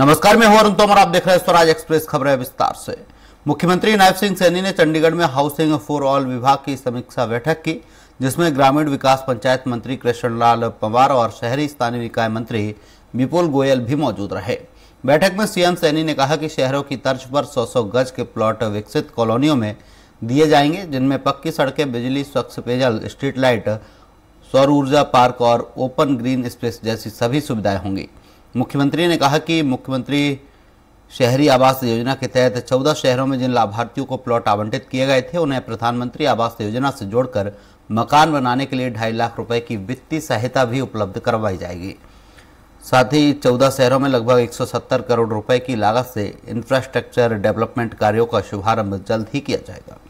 नमस्कार मैं हूं अरुण तोमर आप देख रहे हैं स्वराज एक्सप्रेस खबरें विस्तार से मुख्यमंत्री नायब सिंह सैनी ने चंडीगढ़ में हाउसिंग फॉर ऑल विभाग की समीक्षा बैठक की जिसमें ग्रामीण विकास पंचायत मंत्री कृष्ण लाल पंवार और शहरी स्थानीय निकाय मंत्री विपुल गोयल भी मौजूद रहे बैठक में सीएम सैनी ने कहा कि शहरों की तर्ज पर सौ सौ गज के प्लॉट विकसित कॉलोनियों में दिए जाएंगे जिनमें पक्की सड़कें बिजली स्वच्छ पेयजल स्ट्रीट लाइट सौर ऊर्जा पार्क और ओपन ग्रीन स्पेस जैसी सभी सुविधाएं होंगी मुख्यमंत्री ने कहा कि मुख्यमंत्री शहरी आवास योजना के तहत 14 शहरों में जिन लाभार्थियों को प्लॉट आवंटित किए गए थे उन्हें प्रधानमंत्री आवास योजना से जोड़कर मकान बनाने के लिए ढाई लाख रुपए की वित्तीय सहायता भी उपलब्ध करवाई जाएगी साथ ही चौदह शहरों में लगभग 170 करोड़ रुपए की लागत से इंफ्रास्ट्रक्चर डेवलपमेंट कार्यों का शुभारंभ जल्द ही किया जाएगा